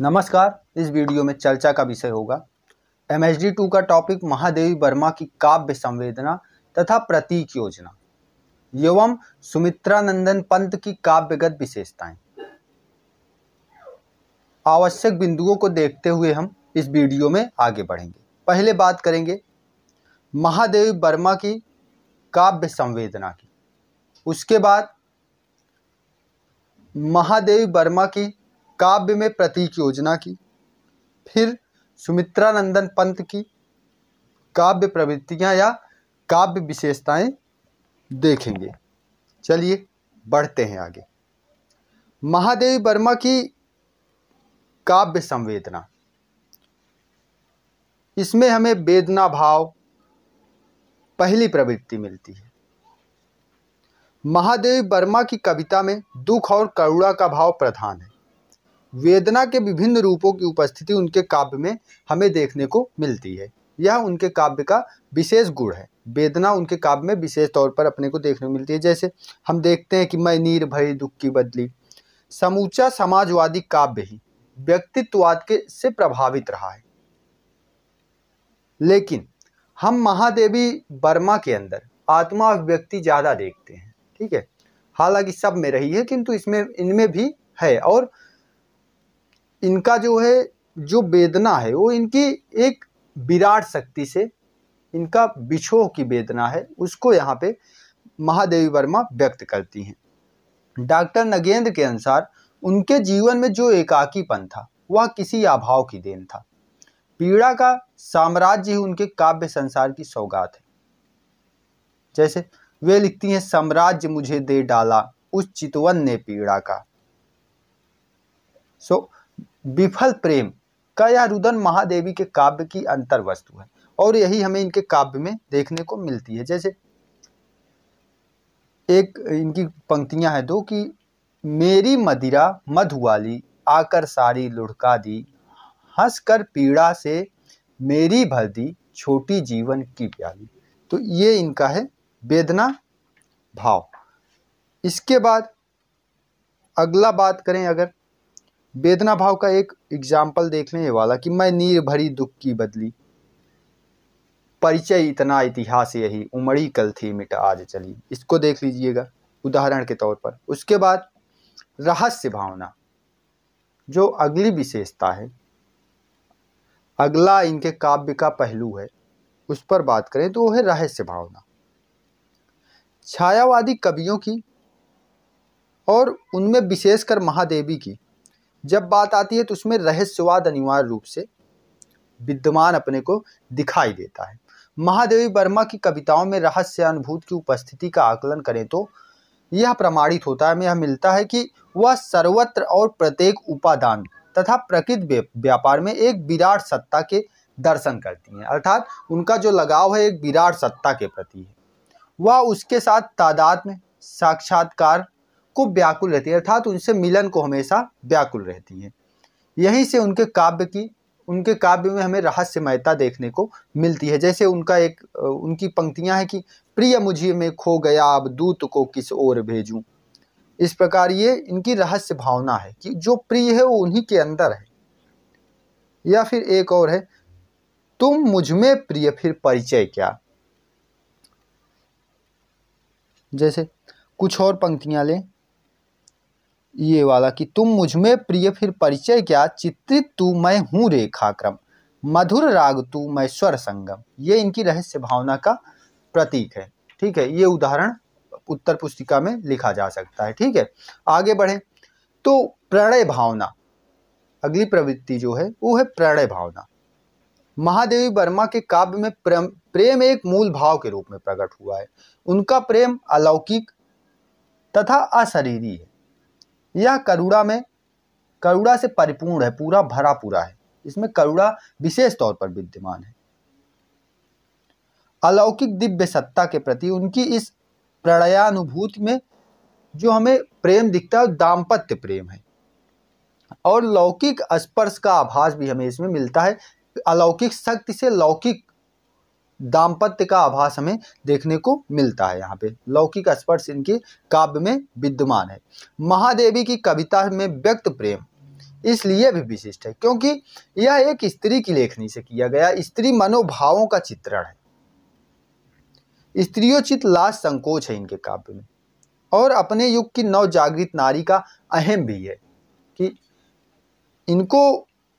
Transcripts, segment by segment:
नमस्कार इस वीडियो में चर्चा का विषय होगा एम एच डी टू का टॉपिक महादेवी वर्मा की काव्य संवेदना तथा प्रतीक योजना एवं सुमित्रानंदन पंत की काव्यगत विशेषताएं आवश्यक बिंदुओं को देखते हुए हम इस वीडियो में आगे बढ़ेंगे पहले बात करेंगे महादेवी वर्मा की काव्य संवेदना की उसके बाद महादेवी वर्मा की काव्य में प्रतीक योजना की फिर सुमित्रा नंदन पंत की काव्य प्रवृत्तियां या काव्य विशेषताएं देखेंगे चलिए बढ़ते हैं आगे महादेव वर्मा की काव्य संवेदना इसमें हमें वेदना भाव पहली प्रवृत्ति मिलती है महादेव वर्मा की कविता में दुख और करुणा का भाव प्रधान है वेदना के विभिन्न रूपों की उपस्थिति उनके काव्य में हमें देखने को मिलती है यह उनके काव्य का विशेष गुण है वेदना उनके काव्य में विशेष तौर पर अपने को देखने को मिलती है जैसे हम देखते हैं कि मैं नीर भरी दुख की बदली समूचा समाजवादी काव्य ही व्यक्तित्ववाद के से प्रभावित रहा है लेकिन हम महादेवी वर्मा के अंदर आत्मा अभिव्यक्ति ज़्यादा देखते हैं ठीक है हालांकि सब में रही है किंतु इसमें इनमें भी है और इनका जो है जो वेदना है वो इनकी एक विराट शक्ति से इनका बिछोह की वेदना है उसको यहाँ पे महादेवी वर्मा व्यक्त करती हैं डॉक्टर नगेंद्र के अनुसार उनके जीवन में जो एकाकीपन था वह किसी अभाव की देन था पीड़ा का साम्राज्य ही उनके काव्य संसार की सौगात है जैसे वे लिखती हैं साम्राज्य मुझे दे डाला उस चितवन ने पीड़ा का सो so, विफल प्रेम का यह रुदन महादेवी के काव्य की अंतर वस्तु है और यही हमें इनके काव्य में देखने को मिलती है जैसे एक इनकी पंक्तियां हैं दो कि मेरी मदिरा मधुवाली आकर सारी लुढ़का दी हंस कर पीड़ा से मेरी भर दी छोटी जीवन की प्याली तो ये इनका है वेदना भाव इसके बाद अगला बात करें अगर वेदना भाव का एक एग्जाम्पल देखने ये वाला कि मैं नीर भरी दुख की बदली परिचय इतना इतिहास यही उमड़ी कल थी मिट आज चली इसको देख लीजिएगा उदाहरण के तौर पर उसके बाद रहस्य भावना जो अगली विशेषता है अगला इनके काव्य का पहलू है उस पर बात करें तो वो है रहस्य भावना छायावादी कवियों की और उनमें विशेषकर महादेवी की जब बात आती है तो उसमें रहस्यवाद अनिवार्य रूप से विद्यमान अपने को दिखाई देता है महादेवी वर्मा की कविताओं में रहस्य अनुभूत की उपस्थिति का आकलन करें तो यह प्रमाणित होता है यह मिलता है कि वह सर्वत्र और प्रत्येक उपादान तथा प्रकृत व्यापार में एक विराट सत्ता के दर्शन करती हैं अर्थात उनका जो लगाव है एक विराट सत्ता के प्रति है वह उसके साथ तादाद में साक्षात्कार को व्याकुल रहती है अर्थात उनसे मिलन को हमेशा व्याकुल रहती है यहीं से उनके काव्य की उनके काव्य में हमें रहस्यमयता देखने को मिलती है जैसे उनका एक उनकी पंक्तियां हैं कि प्रिय मुझे में खो गया अब दूत को किस ओर भेजूं इस प्रकार ये इनकी रहस्य भावना है कि जो प्रिय है वो उन्हीं के अंदर है या फिर एक और है तुम मुझ में प्रिय फिर परिचय क्या जैसे कुछ और पंक्तियां लें ये वाला कि तुम मुझ में प्रिय फिर परिचय क्या चित्रित तू मैं हूँ रेखाक्रम मधुर राग तू मैं स्वर संगम ये इनकी रहस्य भावना का प्रतीक है ठीक है ये उदाहरण उत्तर पुस्तिका में लिखा जा सकता है ठीक है आगे बढ़े तो प्रणय भावना अगली प्रवृत्ति जो है वो है प्रणय भावना महादेवी वर्मा के काव्य में प्रेम प्रेम एक मूल भाव के रूप में प्रकट हुआ है उनका प्रेम अलौकिक तथा अशरीरी है यह करुड़ा में करुड़ा से परिपूर्ण है पूरा भरा पूरा है इसमें करुड़ा विशेष तौर पर विद्यमान है अलौकिक दिव्य सत्ता के प्रति उनकी इस प्रणयानुभूति में जो हमें प्रेम दिखता है दाम्पत्य प्रेम है और लौकिक स्पर्श का आभास भी हमें इसमें मिलता है अलौकिक शक्ति से लौकिक दाम्पत्य का आभास हमें देखने को मिलता है यहाँ पे लौकिक स्पर्श इनके काव्य में विद्यमान है महादेवी की कविता में व्यक्त प्रेम इसलिए भी विशिष्ट है क्योंकि यह एक स्त्री की लेखनी से किया गया स्त्री मनोभावों का चित्रण है स्त्रियोचित लाज संकोच है इनके काव्य में और अपने युग की नवजागृत नारी का अहम भी है कि इनको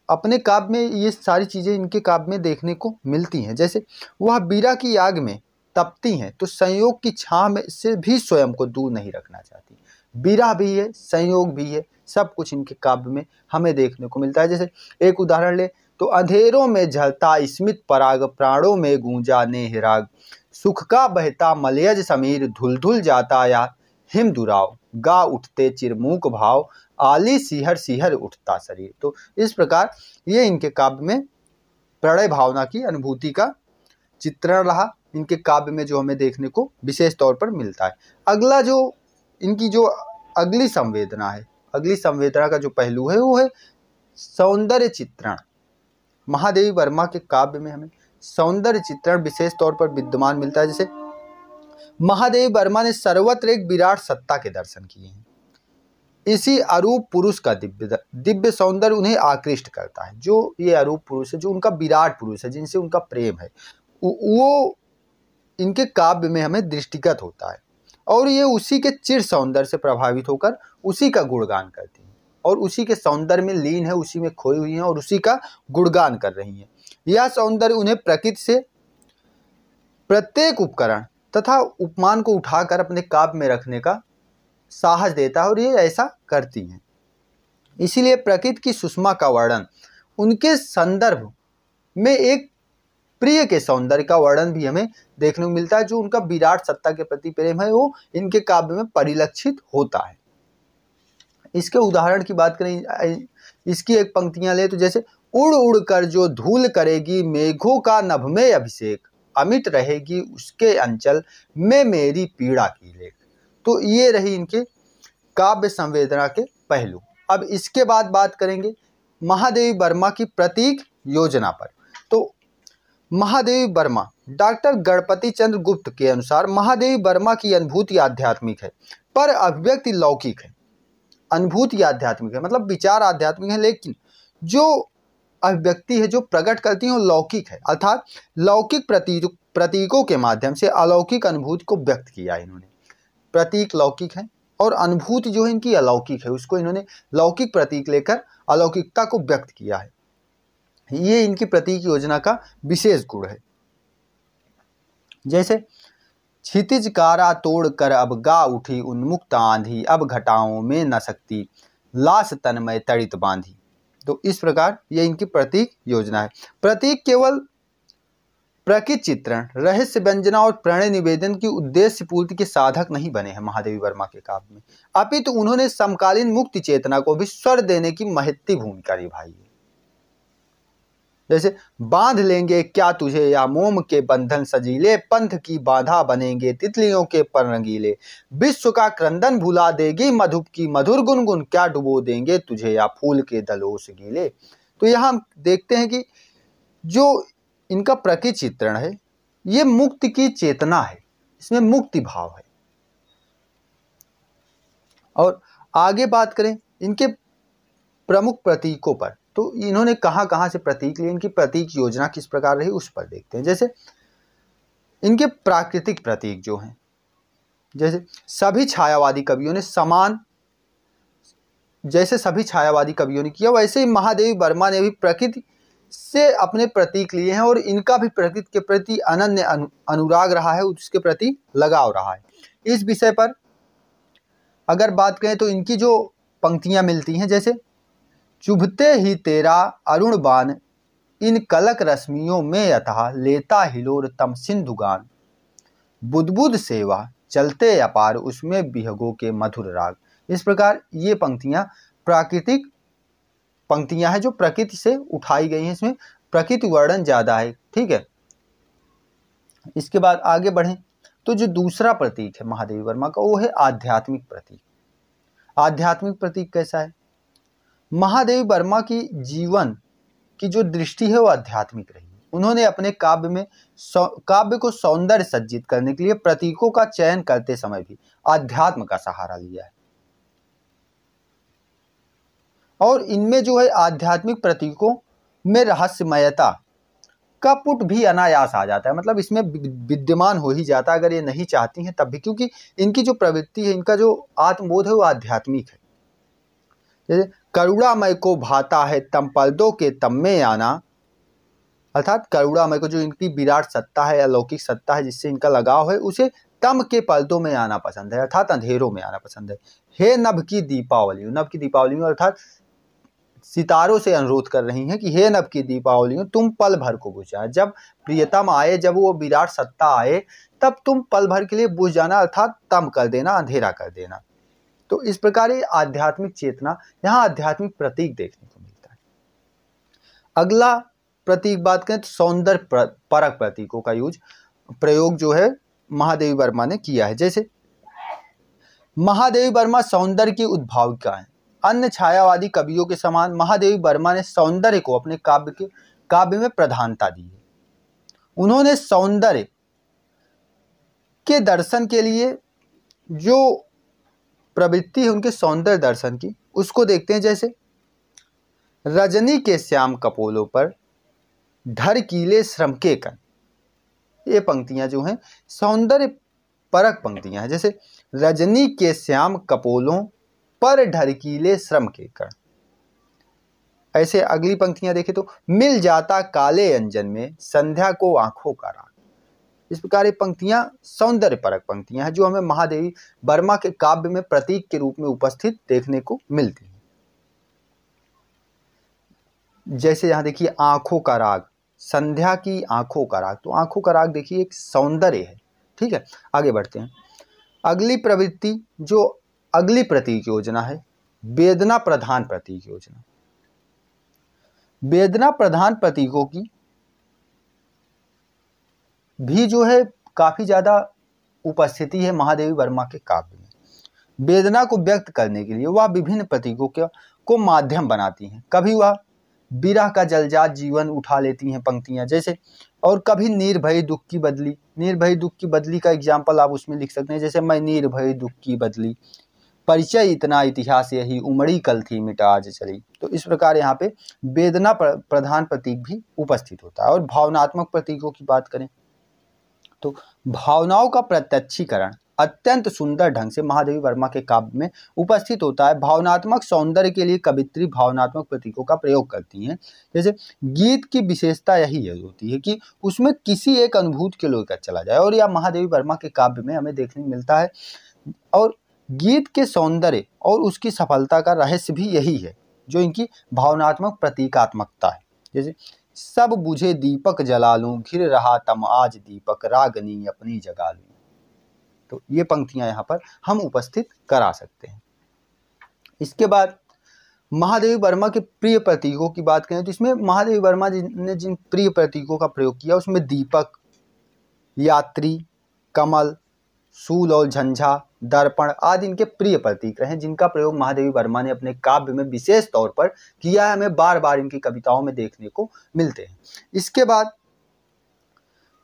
अपने काव्य में ये सारी चीज़ें इनके काव्य में देखने को मिलती हैं जैसे वह बीरा की आग में तपती हैं तो संयोग की छाँ में से भी स्वयं को दूर नहीं रखना चाहती बीरा भी है संयोग भी है सब कुछ इनके काव्य में हमें देखने को मिलता है जैसे एक उदाहरण ले तो अंधेरों में झलता स्मित पराग प्राणों में गूंजा नेहराग सुख का बहता मलयज समीर धुल धुल जाता या हिम दुराव गा उठते चिरमूक भाव आली सिहर सिहर उठता शरीर तो इस प्रकार ये इनके काव्य में प्रणय भावना की अनुभूति का चित्रण रहा इनके काव्य में जो हमें देखने को विशेष तौर पर मिलता है अगला जो इनकी जो अगली संवेदना है अगली संवेदना का जो पहलू है वो है सौंदर्य चित्रण महादेवी वर्मा के काव्य में हमें सौंदर्य चित्रण विशेष तौर पर विद्यमान मिलता है जैसे महादेव वर्मा ने सर्वत्र एक विराट सत्ता के दर्शन किए हैं इसी अरूप पुरुष का दिव्य दिव्य सौंदर्य उन्हें आकृष्ट करता है जो ये अरूप पुरुष है जो उनका विराट पुरुष है जिनसे उनका प्रेम है वो इनके काव्य में हमें दृष्टिगत होता है और ये उसी के चिर सौंदर्य से प्रभावित होकर उसी का गुणगान करती हैं और उसी के सौंदर्य में लीन है उसी में खोई हुई हैं और उसी का गुणगान कर रही हैं यह सौंदर्य उन्हें प्रकृति से प्रत्येक उपकरण तथा उपमान को उठाकर अपने काव्य में रखने का साहस देता है और ये ऐसा करती हैं इसीलिए प्रकृति की सुषमा का वर्णन उनके संदर्भ में एक प्रिय के सौंदर्य का वर्णन भी हमें देखने को मिलता है जो उनका विराट सत्ता के प्रति प्रेम है वो इनके काव्य में परिलक्षित होता है इसके उदाहरण की बात करें इसकी एक पंक्तियां ले तो जैसे उड़ उड़ कर जो धूल करेगी मेघों का नभ में अभिषेक अमित रहेगी उसके अंचल में मेरी पीड़ा की लेख तो ये रही इनके काव्य संवेदना के पहलू अब इसके बाद बात करेंगे महादेवी वर्मा की प्रतीक योजना पर तो महादेवी वर्मा डॉक्टर गणपति चंद्र गुप्त के अनुसार महादेवी वर्मा की अनुभूति आध्यात्मिक है पर अभिव्यक्ति लौकिक है अनुभूति आध्यात्मिक है मतलब विचार आध्यात्मिक है लेकिन जो अभिव्यक्ति है जो प्रकट करती है लौकिक है अर्थात लौकिक प्रतीक प्रतीकों के माध्यम से अलौकिक अनुभूति को व्यक्त किया इन्होंने प्रतीक लौकिक है और अनुभूति जो है इनकी अलौकिक है उसको इन्होंने लौकिक प्रतीक लेकर अलौकिकता को व्यक्त किया है ये इनकी प्रतीक योजना का विशेष गुण है जैसे छितिज कारा तोड़ कर अब गा उठी उन्मुक्त आंधी अब घटाओं में न सकती लाश तन में तड़ित बांधी तो इस प्रकार ये इनकी प्रतीक योजना है प्रतीक केवल प्रकृत चित्रण रहस्य व्यंजना और प्रणय निवेदन की उद्देश्य पूर्ति के साधक नहीं बने हैं महादेवी वर्मा के काव्य में अपितु तो उन्होंने समकालीन मुक्ति चेतना को भी स्वर देने की महत्ती भूमिका निभाई है जैसे बांध लेंगे क्या तुझे या मोम के बंधन सजीले पंथ की बाधा बनेंगे तितलियों के पर रंगीले विश्व का क्रंदन भुला देगी मधुप की मधुर गुनगुन क्या डुबो देंगे तुझे या फूल के दलोस गीले तो यहाँ हम देखते हैं कि जो इनका प्रकृति चित्रण है ये मुक्ति की चेतना है इसमें मुक्ति भाव है और आगे बात करें इनके प्रमुख प्रतीकों पर तो इन्होंने कहाँ कहाँ से प्रतीक लिए इनकी प्रतीक योजना किस प्रकार रही उस पर देखते हैं जैसे इनके प्राकृतिक प्रतीक जो हैं जैसे सभी छायावादी कवियों ने समान जैसे सभी छायावादी कवियों ने किया वैसे ही महादेवी वर्मा ने भी प्रकृति से अपने प्रतीक लिए हैं और इनका भी प्रकृति के प्रति अनन्य अनुराग रहा है उसके प्रति लगाव रहा है इस विषय पर अगर बात करें तो इनकी जो पंक्तियाँ मिलती हैं जैसे चुभते ही तेरा अरुण बान इन कलक रश्मियों में यथा लेता हिलोर तम सिंधुगान बुदबुद सेवा चलते अपार उसमें बिहगो के मधुर राग इस प्रकार ये पंक्तियाँ प्राकृतिक पंक्तियाँ हैं जो प्रकृति से उठाई गई हैं इसमें प्रकृति वर्णन ज़्यादा है ठीक है इसके बाद आगे बढ़ें तो जो दूसरा प्रतीक है महादेवी वर्मा का वो है आध्यात्मिक प्रतीक आध्यात्मिक प्रतीक कैसा है महादेवी वर्मा की जीवन की जो दृष्टि है वो आध्यात्मिक रही उन्होंने अपने काव्य में काव्य को सौंदर्य सज्जित करने के लिए प्रतीकों का चयन करते समय भी आध्यात्म का सहारा लिया है और इनमें जो है आध्यात्मिक प्रतीकों में रहस्यमयता का पुट भी अनायास आ जाता है मतलब इसमें विद्यमान हो ही जाता है अगर ये नहीं चाहती हैं तब भी क्योंकि इनकी जो प्रवृत्ति है इनका जो आत्मबोध है वो आध्यात्मिक है करुणामय को भाता है तम पर्दों के तम में आना अर्थात करुणामय को जो इनकी विराट सत्ता है अलौकिक सत्ता है जिससे इनका लगाव है उसे तम के पर्दों में आना पसंद है अर्थात अंधेरों में आना पसंद है हे नभ की दीपावली नभ की दीपावली में अर्थात सितारों से अनुरोध कर रही हैं कि हे नभ की दीपावलियों तुम पल भर को बुझ जाए जब प्रियतम आए जब वो विराट सत्ता आए तब तुम पल भर के लिए बुझ जाना अर्थात तम कर देना अंधेरा कर देना तो इस प्रकार ये आध्यात्मिक चेतना यहाँ आध्यात्मिक प्रतीक देखने को मिलता है अगला प्रतीक बात करें तो सौंदर्य परक प्रतीकों का यूज प्रयोग जो है महादेवी वर्मा ने किया है जैसे महादेवी वर्मा सौंदर्य की उद्भाविका है अन्य छायावादी कवियों के समान महादेवी वर्मा ने सौंदर्य को अपने काव्य के काव्य में प्रधानता दी है उन्होंने सौंदर्य के दर्शन के लिए जो प्रवृत्ति है उनके सौंदर्य दर्शन की उसको देखते हैं जैसे रजनी के श्याम कपोलों पर ढर कीले श्रम के कन ये पंक्तियां जो हैं सौंदर्य परक पंक्तियां हैं जैसे रजनी के श्याम कपोलों पर ढरकीले श्रम के कण ऐसे अगली पंक्तियां देखे तो मिल जाता काले अंजन में संध्या को आंखों का राग इस प्रकार ये पंक्तियाँ सौंदर्य परक पंक्तियाँ हैं जो हमें महादेवी वर्मा के काव्य में प्रतीक के रूप में उपस्थित देखने को मिलती हैं जैसे यहाँ देखिए आँखों का राग संध्या की आँखों का राग तो आँखों का राग देखिए एक सौंदर्य है ठीक है आगे बढ़ते हैं अगली प्रवृत्ति जो अगली प्रतीक योजना है वेदना प्रधान प्रतीक योजना वेदना प्रधान प्रतीकों की भी जो है काफ़ी ज़्यादा उपस्थिति है महादेवी वर्मा के काव्य में वेदना को व्यक्त करने के लिए वह विभिन्न प्रतीकों के को माध्यम बनाती हैं कभी वह बिरह का जलजात जीवन उठा लेती हैं पंक्तियाँ जैसे और कभी निर्भय दुख की बदली निर्भय दुख की बदली का एग्जाम्पल आप उसमें लिख सकते हैं जैसे मैं निर्भय दुख की बदली परिचय इतना इतिहास यही उमड़ी कल थी मिटाज चली तो इस प्रकार यहाँ पे वेदना प्रधान प्रतीक भी उपस्थित होता है और भावनात्मक प्रतीकों की बात करें तो भावनाओं का प्रत्यक्षीकरण अत्यंत सुंदर ढंग से महादेवी वर्मा के काव्य में उपस्थित होता है भावनात्मक सौंदर्य के लिए कवित्री भावनात्मक प्रतीकों का प्रयोग करती हैं जैसे गीत की विशेषता यही है होती है कि उसमें किसी एक अनुभूत के लोग चला जाए और यह महादेवी वर्मा के काव्य में हमें देखने को मिलता है और गीत के सौंदर्य और उसकी सफलता का रहस्य भी यही है जो इनकी भावनात्मक प्रतीकात्मकता है जैसे सब बुझे दीपक जला लूँ घिर रहा तम आज दीपक रागनी अपनी जगा लूँ तो ये पंक्तियां यहाँ पर हम उपस्थित करा सकते हैं इसके बाद महादेवी वर्मा के प्रिय प्रतीकों की बात करें तो इसमें महादेवी वर्मा जी ने जिन प्रिय प्रतीकों का प्रयोग किया उसमें दीपक यात्री कमल सूल और झंझा दर्पण आदि इनके प्रिय प्रतीक रहे जिनका प्रयोग महादेवी वर्मा ने अपने काव्य में विशेष तौर पर किया है हमें बार बार इनकी कविताओं में देखने को मिलते हैं इसके बाद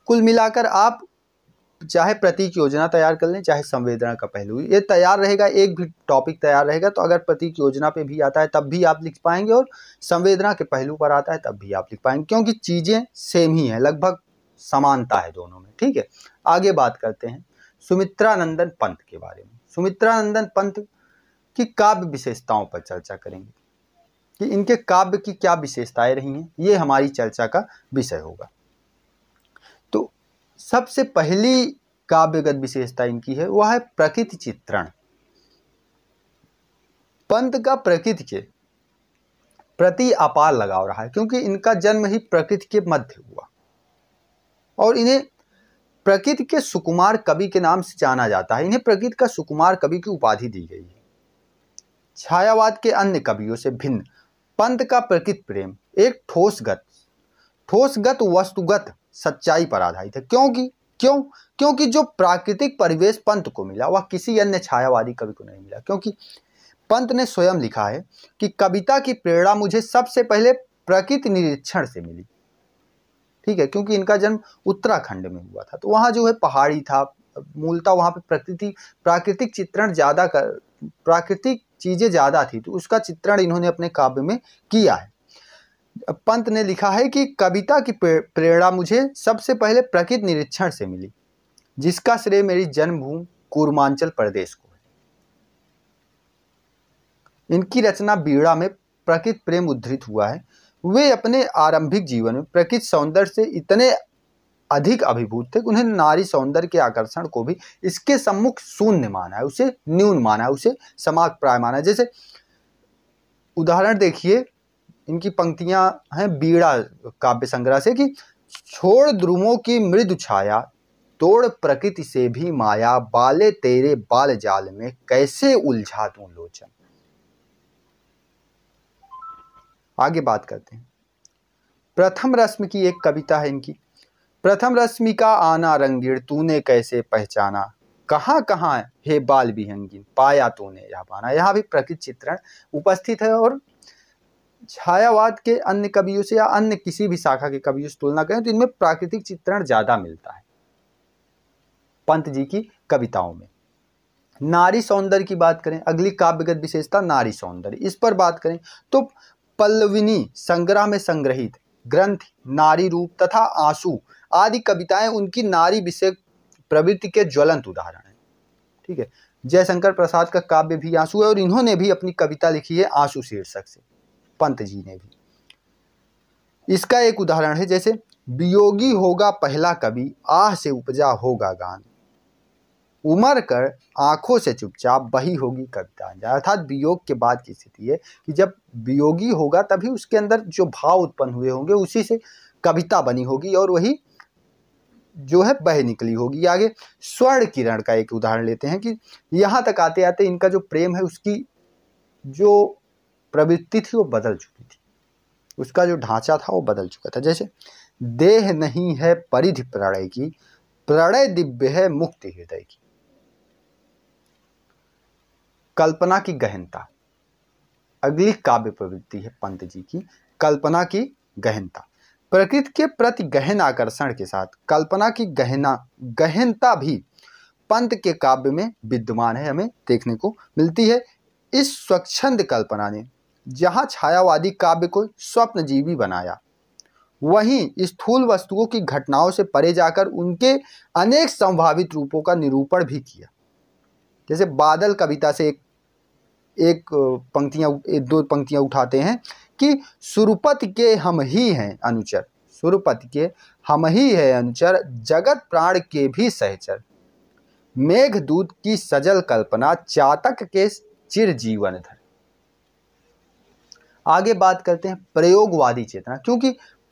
कुल मिलाकर आप चाहे प्रतीक योजना तैयार कर लें चाहे संवेदना का पहलू ये तैयार रहेगा एक भी टॉपिक तैयार रहेगा तो अगर प्रतीक योजना पे भी आता है तब भी आप लिख पाएंगे और संवेदना के पहलू पर आता है तब भी आप लिख पाएंगे क्योंकि चीज़ें सेम ही हैं लगभग समानता है दोनों में ठीक है आगे बात करते हैं सुमित्रानंदन पंत के बारे में सुमित्रानंदन पंत की काव्य विशेषताओं पर चर्चा करेंगे कि इनके काव्य की क्या विशेषताएं रही हैं ये हमारी चर्चा का विषय होगा तो सबसे पहली काव्यगत विशेषता इनकी है वह है प्रकृति चित्रण पंत का प्रकृति के प्रति अपार लगाव रहा है क्योंकि इनका जन्म ही प्रकृति के मध्य हुआ और इन्हें प्रकृति के सुकुमार कवि के नाम से जाना जाता है इन्हें प्रकृति का सुकुमार कवि की उपाधि दी गई है छायावाद के अन्य कवियों से भिन्न पंत का प्रकृति प्रेम एक ठोसगत ठोसगत वस्तुगत सच्चाई पर आधारित है क्योंकि क्यों क्योंकि जो प्राकृतिक परिवेश पंत को मिला वह किसी अन्य छायावादी कवि को नहीं मिला क्योंकि पंत ने स्वयं लिखा है कि कविता की प्रेरणा मुझे सबसे पहले प्रकृति निरीक्षण से मिली ठीक है क्योंकि इनका जन्म उत्तराखंड में हुआ था तो वहाँ जो है पहाड़ी था मूलतः वहाँ पे प्रकृति प्राकृतिक चित्रण ज़्यादा कर प्राकृतिक चीज़ें ज़्यादा थी तो उसका चित्रण इन्होंने अपने काव्य में किया है पंत ने लिखा है कि कविता की प्रेरणा मुझे सबसे पहले प्रकृति निरीक्षण से मिली जिसका श्रेय मेरी जन्मभूमि कूर्मांचल प्रदेश को है इनकी रचना बीड़ा में प्रकृति प्रेम उद्धृत हुआ है वे अपने आरंभिक जीवन में प्रकृत सौंदर्य से इतने अधिक अभिभूत थे कि उन्हें नारी सौंदर्य के आकर्षण को भी इसके सम्मुख शून्य माना है उसे न्यून माना है उसे समाज प्राय माना है जैसे उदाहरण देखिए इनकी पंक्तियां हैं बीड़ा काव्य संग्रह से कि छोड़ द्रुमों की मृदु छाया तोड़ प्रकृति से भी माया बाले तेरे बाल जाल में कैसे उलझा तू लोचन आगे बात करते हैं प्रथम रस्म की एक कविता है इनकी प्रथम रस्मि का आना रंगीर तूने कैसे पहचाना कहाँ कहाँ हे बाल विहंगीन पाया तूने यह पाना यहाँ भी प्रकृति चित्रण उपस्थित है और छायावाद के अन्य कवियों से या अन्य किसी भी शाखा के कवियों से तुलना करें तो इनमें प्राकृतिक चित्रण ज़्यादा मिलता है पंत जी की कविताओं में नारी सौंदर्य की बात करें अगली काव्यगत विशेषता नारी सौंदर्य इस पर बात करें तो पल्लविनी संग्रह में संग्रहित ग्रंथ नारी रूप तथा आंसू आदि कविताएं उनकी नारी विषय प्रवृत्ति के ज्वलंत उदाहरण है ठीक है जयशंकर प्रसाद का काव्य भी आंसू है और इन्होंने भी अपनी कविता लिखी है आंसू शीर्षक से पंत जी ने भी इसका एक उदाहरण है जैसे वियोगी होगा पहला कवि आह से उपजा होगा गान उमर कर आँखों से चुपचाप बही होगी कविता अर्थात वियोग के बाद की स्थिति है कि जब वियोगी होगा तभी उसके अंदर जो भाव उत्पन्न हुए होंगे उसी से कविता बनी होगी और वही जो है बह निकली होगी आगे स्वर्ण किरण का एक उदाहरण लेते हैं कि यहाँ तक आते आते इनका जो प्रेम है उसकी जो प्रवृत्ति थी वो बदल चुकी थी उसका जो ढांचा था वो बदल चुका था जैसे देह नहीं है परिधि प्रणय की प्रणय दिव्य है मुक्ति हृदय की कल्पना की गहनता अगली काव्य प्रवृत्ति है पंत जी की कल्पना की गहनता प्रकृति के प्रति गहन आकर्षण के साथ कल्पना की गहना गहनता भी पंत के काव्य में विद्यमान है हमें देखने को मिलती है इस स्वच्छंद कल्पना ने जहाँ छायावादी काव्य को स्वप्नजीवी बनाया वहीं स्थूल वस्तुओं की घटनाओं से परे जाकर उनके अनेक संभावित रूपों का निरूपण भी किया जैसे बादल कविता से एक एक पंक्तियाँ दो पंक्तियाँ उठाते हैं कि सुरपत के हम ही हैं अनुचर सुरपत के हम ही है अनुचर जगत प्राण के भी सहचर दूत की सजल कल्पना चातक के चिर जीवन धर आगे बात करते हैं प्रयोगवादी चेतना क्योंकि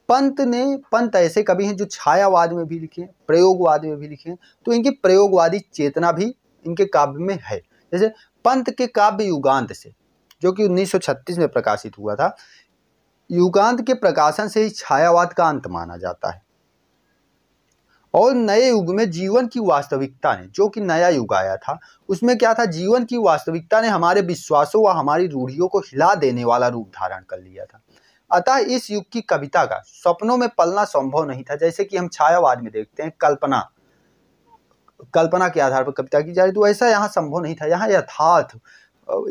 पंत ने पंत ऐसे कवि हैं जो छायावाद में भी लिखे प्रयोगवाद में भी लिखे तो इनकी प्रयोगवादी चेतना भी इनके काव्य में है जैसे पंत के काव्य युगांत से जो कि 1936 में प्रकाशित हुआ था युगांत के प्रकाशन से ही छायावाद का अंत माना जाता है और नए युग में जीवन की वास्तविकता ने जो कि नया युग आया था उसमें क्या था जीवन की वास्तविकता ने हमारे विश्वासों व हमारी रूढ़ियों को हिला देने वाला रूप धारण कर लिया था अतः इस युग की कविता का सपनों में पलना संभव नहीं था जैसे कि हम छायावाद में देखते हैं कल्पना कल्पना के आधार पर कविता की जा रही थी तो ऐसा यहाँ संभव नहीं था यहाँ यथार्थ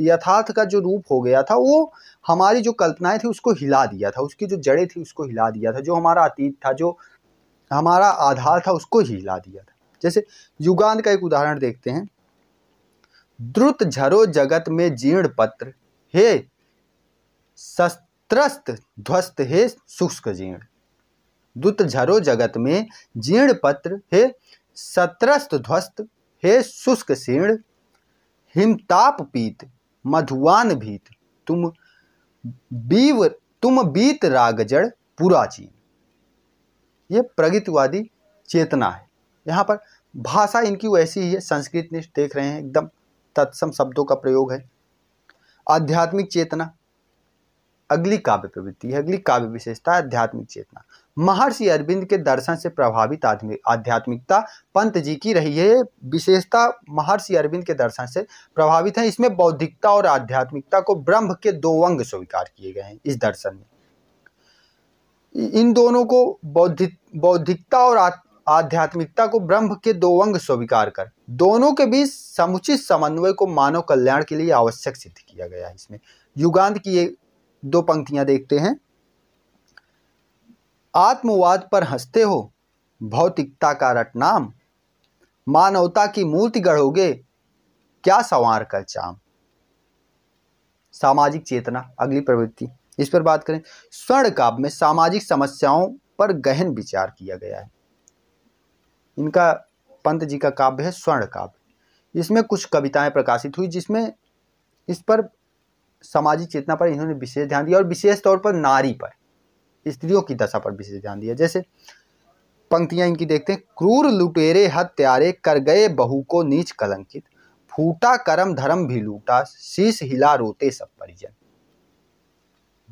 यथार्थ का जो रूप हो गया था वो हमारी जो कल्पनाएं थी उसको हिला दिया था उसकी जो जड़ें थी उसको हिला दिया था जो हमारा अतीत था जो हमारा आधार था उसको ही हिला दिया था जैसे युगान का एक उदाहरण देखते हैं द्रुत झरो जगत में जीर्ण पत्र हे शस्त्रस्त ध्वस्त हे शुष्क जीर्ण द्रुत झरो जगत में जीर्ण पत्र हे सत्रस्त ध्वस्त हे शुष्क शीर्ण हिमताप पीत मधुवान भीत तुम बीव तुम बीत राग जड़ पुराचीन ये प्रगतिवादी चेतना है यहाँ पर भाषा इनकी वैसी ही है संस्कृत निष्ठ देख रहे हैं एकदम तत्सम शब्दों का प्रयोग है आध्यात्मिक चेतना अगली काव्य प्रवृत्ति है अगली काव्य विशेषता आध्यात्मिक चेतना महर्षि अरविंद के दर्शन से प्रभावित आध्यात्मिकता पंत जी की रही है विशेषता महर्षि अरविंद के दर्शन से प्रभावित है इसमें बौद्धिकता और आध्यात्मिकता को ब्रह्म के दो अंग स्वीकार किए गए हैं इस दर्शन में इन दोनों को बौद्धिक बौद्धिकता और आध्यात्मिकता को ब्रह्म के दो अंग स्वीकार कर दोनों के बीच समुचित समन्वय को मानव कल्याण के लिए आवश्यक सिद्ध किया गया है इसमें युगांत की दो पंक्तियां देखते हैं आत्मवाद पर हंसते हो भौतिकता का रटनाम मानवता की मूर्ति गढ़ोगे क्या सवार कर चाम सामाजिक चेतना अगली प्रवृत्ति इस पर बात करें स्वर्ण काव्य में सामाजिक समस्याओं पर गहन विचार किया गया है इनका पंत जी का काव्य है स्वर्ण काव्य इसमें कुछ कविताएं प्रकाशित हुई जिसमें इस पर सामाजिक चेतना पर इन्होंने विशेष ध्यान दिया और विशेष तौर पर नारी पर स्त्रियों की दशा पर विशेष ध्यान दिया जैसे पंक्तियां इनकी देखते हैं क्रूर लुटेरे हत्यारे कर गए बहु को नीच कलंकित फूटा करम धर्म भी लूटा शीश हिला रोते सब परिजन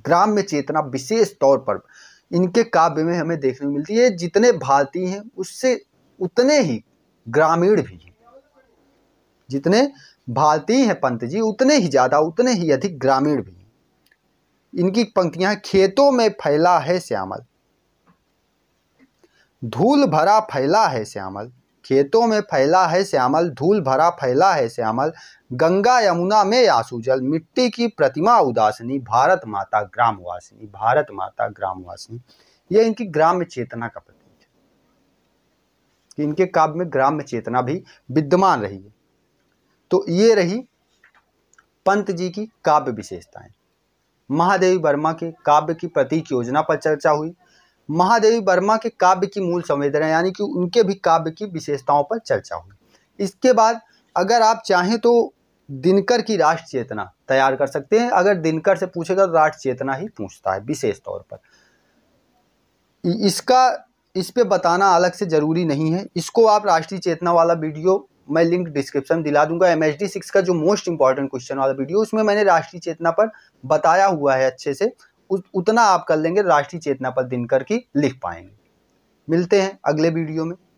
ग्राम में चेतना विशेष तौर पर इनके काव्य में हमें देखने को मिलती है जितने भारतीय हैं उससे उतने ही ग्रामीण भी हैं जितने भारतीय हैं पंत जी उतने ही ज़्यादा उतने ही अधिक ग्रामीण भी हैं इनकी पंक्तियां खेतों में फैला है श्यामल धूल भरा फैला है श्यामल खेतों में फैला है श्यामल धूल भरा फैला है श्यामल गंगा यमुना में आंसू जल मिट्टी की प्रतिमा उदासनी भारत माता ग्रामवासिनी भारत माता ग्रामवासिनी यह इनकी ग्राम्य चेतना का प्रतीक है इनके काव्य में ग्राम्य चेतना भी विद्यमान रही है तो ये रही पंत जी की काव्य विशेषताएं महादेवी वर्मा के काव्य की प्रतीक योजना पर चर्चा हुई महादेवी वर्मा के काव्य की मूल संवेदना यानी कि उनके भी काव्य की विशेषताओं पर चर्चा हुई इसके बाद अगर आप चाहें तो दिनकर की राष्ट्र चेतना तैयार कर सकते हैं अगर दिनकर से पूछेगा तो राष्ट्र चेतना ही पूछता है विशेष तौर पर इसका इस पे बताना अलग से ज़रूरी नहीं है इसको आप राष्ट्रीय चेतना वाला वीडियो मैं लिंक डिस्क्रिप्शन दिला दूंगा एम एच डी सिक्स का जो मोस्ट इंपॉर्टेंट क्वेश्चन वाला वीडियो उसमें मैंने राष्ट्रीय चेतना पर बताया हुआ है अच्छे से उतना आप कर लेंगे राष्ट्रीय चेतना पर दिनकर की लिख पाएंगे मिलते हैं अगले वीडियो में